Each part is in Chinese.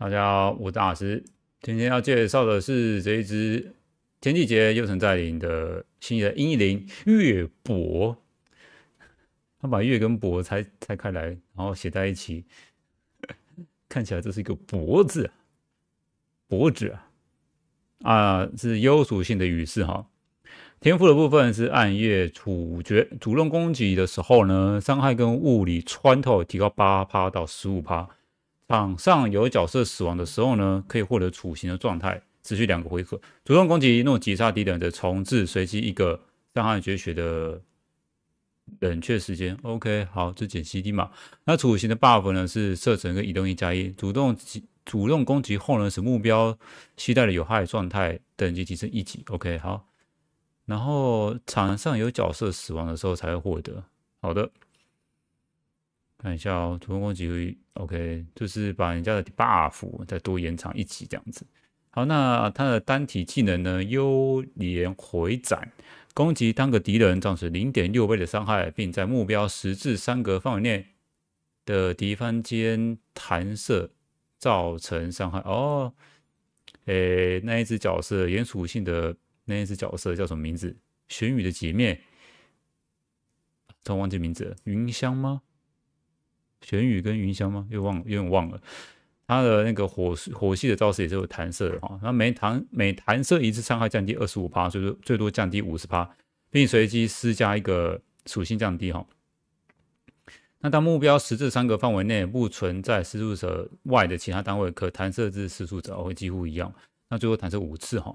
大家好，我是大师。今天要介绍的是这一只天地杰又曾在领的新的英灵月博。他把月跟博拆拆开来，然后写在一起，看起来这是一个博字，博字啊，啊是优属性的语式哈。天赋的部分是暗夜处决，主动攻击的时候呢，伤害跟物理穿透提高八趴到十五趴。场上有角色死亡的时候呢，可以获得处刑的状态，持续两个回合。主动攻击诺击杀敌人的重置，随机一个伤害绝学的冷却时间。OK，好，这减 CD 嘛。那处刑的 Buff 呢，是射程跟移动一加一。主动主动攻击后呢，使目标携带的有害状态等级提升一级。OK，好。然后场上有角色死亡的时候才会获得。好的。看一下哦，普通攻击会 OK，就是把人家的 Buff 再多延长一级这样子。好，那他的单体技能呢？幽灵回斩，攻击单个敌人造成零点六倍的伤害，并在目标十至三格范围内的敌方间弹射造成伤害。哦，诶，那一只角色，岩属性的那一只角色叫什么名字？玄宇的姐妹，然忘记名字，了，云香吗？玄宇跟云香吗？又忘，了，又忘了。他的那个火火系的招式也是有弹射的哈。那每弹每弹射一次，伤害降低二十五帕，最多最多降低五十帕，并随机施加一个属性降低哈。那当目标十至三个范围内不存在施术者外的其他单位，可弹射至施术者会几乎一样。那最后弹射五次哈。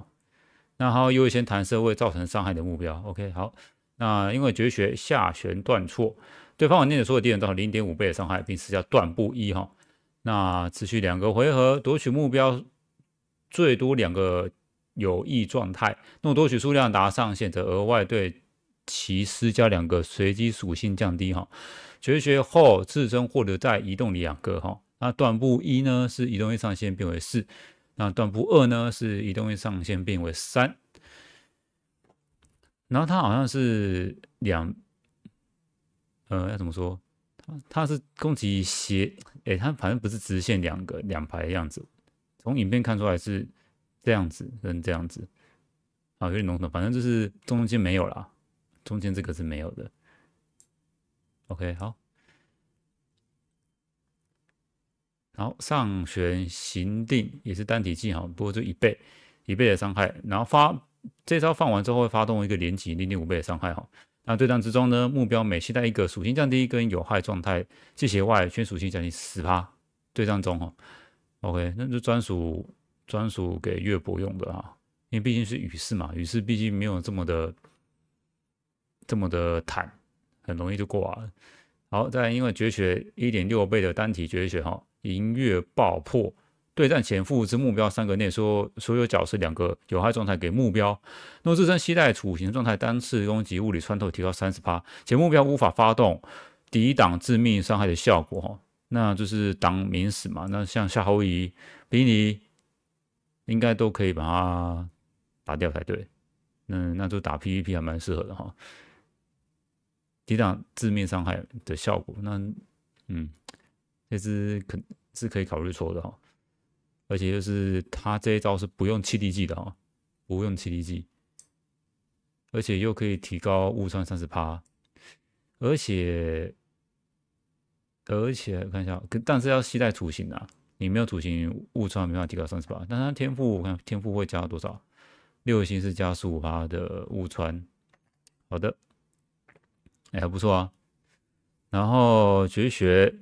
那好，优先弹射会造成伤害的目标。OK，好。那因为绝学下旋断错，对方往内的所有敌人造成零点五倍的伤害，并施加断步一哈。那持续两个回合，夺取目标最多两个有益状态。那么夺取数量达上限，则额外对其施加两个随机属性降低哈。绝学后自身获得再移动两个哈。那断步一呢是移动上限变为四，那断步二呢是移动上限变为三。然后它好像是两，呃，要怎么说？它他是攻击斜，诶，它反正不是直线，两个两排的样子。从影片看出来是这样子跟这样子，啊，有点笼统，反正就是中间没有啦，中间这个是没有的。OK，好。然后上旋行定也是单体技，哈，不过就一倍一倍的伤害，然后发。这招放完之后会发动一个连击，零点五倍的伤害哈。那对战之中呢，目标每携带一个属性降低跟有害状态这些外圈属性降低十趴。对战中哈，OK，那就专属专属给月博用的啊，因为毕竟是雨势嘛，雨势毕竟没有这么的这么的坦，很容易就过了。好，再因为绝学一点六倍的单体绝学哈，银月爆破。对战前付之目标三个内，说所有角是两个有害状态给目标，那自身携带处刑状态，单次攻击物理穿透提高三十%，且目标无法发动抵挡致命伤害的效果，那就是挡免死嘛。那像夏侯仪、比尼应该都可以把它打掉才对。那那就打 PVP 还蛮适合的哈。抵挡致命伤害的效果，那嗯，这只肯是可以考虑错的哈。而且就是他这一招是不用气力计的啊，不用气力计，而且又可以提高误穿三十趴，而且而且看一下，但是要携带图形啊，你没有图形误穿没办法提高三十趴，但他天赋我看天赋会加多少，六星是加十五趴的误穿，好的，哎还不错啊，然后绝学。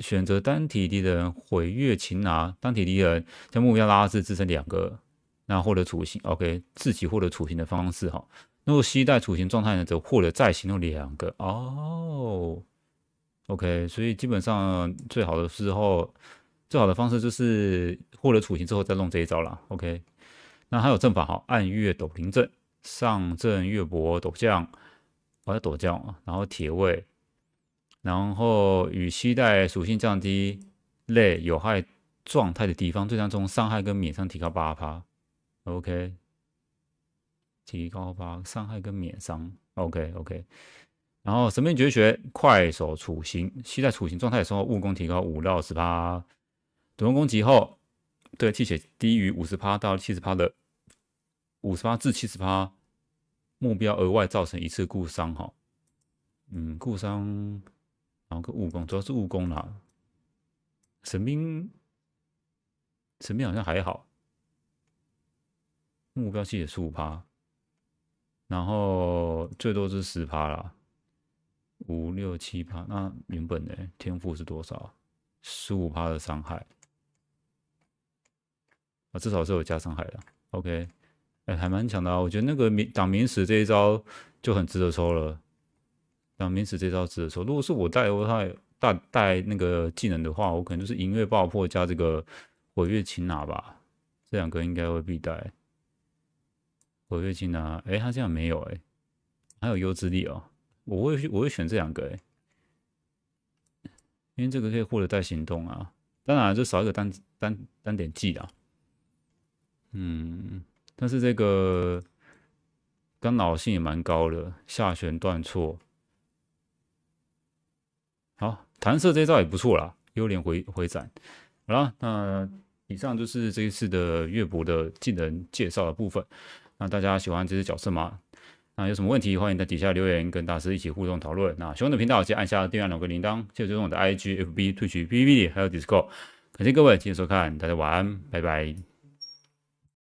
选择单体敌人毁月擒拿，单体敌人将目标拉至自身两个，那获得处刑。O.K. 自己获得处刑的方式哈。如果携带处刑状态呢，则获得再行用两个。哦，O.K. 所以基本上最好的时候，最好的方式就是获得处刑之后再弄这一招了。O.K. 那还有阵法哈，暗月斗灵阵，上阵月博斗将，完了斗将，然后铁卫。然后与携带属性降低类有害状态的敌方对战中，伤害跟免伤提高八趴。OK，提高八伤害跟免伤。OK OK。然后神兵绝学快手处刑，携带处刑状态的时候，物攻提高五到十趴。主动攻击后，对气血低于五十趴到七十趴的，五十趴至七十趴目标额外造成一次固伤。哈，嗯，固伤。然后个误攻主要是误攻啦，神兵神兵好像还好，目标器也是五趴，然后最多是十趴啦，五六七趴。那原本的天赋是多少？十五趴的伤害啊，至少是有加伤害的。OK，哎，还蛮强的，我觉得那个明挡明石这一招就很值得抽了。讲名词这招字的时候，如果是我带的话，带带那个技能的话，我可能就是银月爆破加这个毁月擒拿吧，这两个应该会必带。毁月擒拿，哎，他这样没有哎，还有优质力哦，我会我会选这两个哎，因为这个可以获得带行动啊，当然就少一个单单单点技啦。嗯，但是这个干扰性也蛮高的，下旋断错。好，弹射这招也不错啦，幽灵回回斩。好啦，那以上就是这一次的乐博的技能介绍的部分。那大家喜欢这只角色吗？那有什么问题，欢迎在底下留言，跟大师一起互动讨论。那喜欢的频道记得按下订阅，两个铃铛，记得追踪我的 IG、FB、Twitter、BB 还有 Discord。感谢各位今天收看，大家晚安，拜拜。